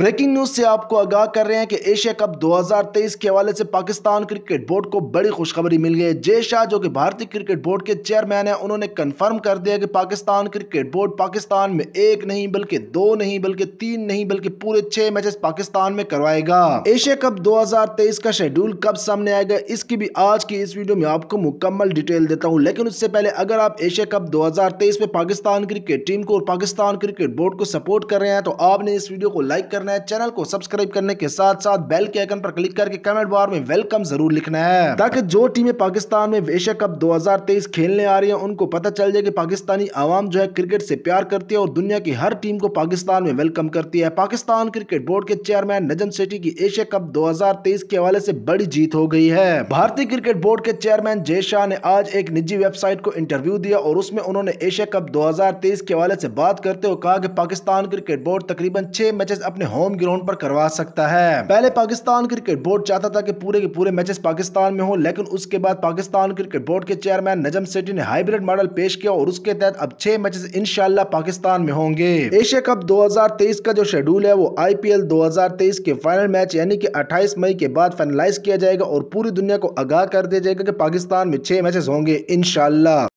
breaking news से आपको आगाह कर रहे हैं कि एशिया कप 2023 के हवाले से पाकिस्तान क्रिकेट बोर्ड को बड़ी खुशखबरी मिल गई है जय शाह जो कि भारतीय क्रिकेट बोर्ड के चेयरमैन हैं उन्होंने कंफर्म कर दिया कि पाकिस्तान क्रिकेट बोर्ड पाकिस्तान में एक नहीं बल्कि दो नहीं बल्कि तीन नहीं बल्कि पूरे छह मैचेस पाकिस्तान में करवाएगा एशिया कप दो का शेड्यूल कब सामने आएगा इसकी भी आज की इस वीडियो में आपको मुकम्मल डिटेल देता हूँ लेकिन उससे पहले अगर आप एशिया कप दो में पाकिस्तान क्रिकेट टीम को और पाकिस्तान क्रिकेट बोर्ड को सपोर्ट कर रहे हैं तो आपने इस वीडियो को लाइक करना करना है चैनल को सब्सक्राइब करने के साथ साथ बेल के आइकन पर क्लिक करके कमेंट बार में वेलकम जरूर लिखना है ताकि जो टीमें पाकिस्तान में एशिया कप 2023 खेलने आ रही है उनको पता चल जाए कि पाकिस्तानी आवाम जो है क्रिकेट से प्यार करती है और दुनिया की हर टीम को पाकिस्तान में वेलकम करती है पाकिस्तान क्रिकेट बोर्ड के चेयरमैन नजम सेठी की एशिया कप दो के हवाले ऐसी बड़ी जीत हो गई है भारतीय क्रिकेट बोर्ड के चेयरमैन जय शाह ने आज एक निजी वेबसाइट को इंटरव्यू दिया और उसमें उन्होंने एशिया कप 2023 के हवाले से बात करते हुए कहा कि पाकिस्तान क्रिकेट बोर्ड तकरीबन छह मैचेस अपने होम होम ग्राउंड पर करवा सकता है पहले पाकिस्तान क्रिकेट बोर्ड चाहता था कि पूरे के पूरे मैचेस पाकिस्तान में हो लेकिन उसके बाद पाकिस्तान क्रिकेट बोर्ड के चेयरमैन नजम सेठी ने हाइब्रिड मॉडल पेश किया और उसके तहत अब छह मैचेस इनशाला पाकिस्तान में होंगे एशिया कप दो का जो शेड्यूल है वो आई पी के फाइनल मैच यानी की अट्ठाईस मई के बाद फाइनलाइज किया जाएगा और पूरी दुनिया को आगाह कर दिया जाएगा की पाकिस्तान में छह मैचेस होंगे इनशाला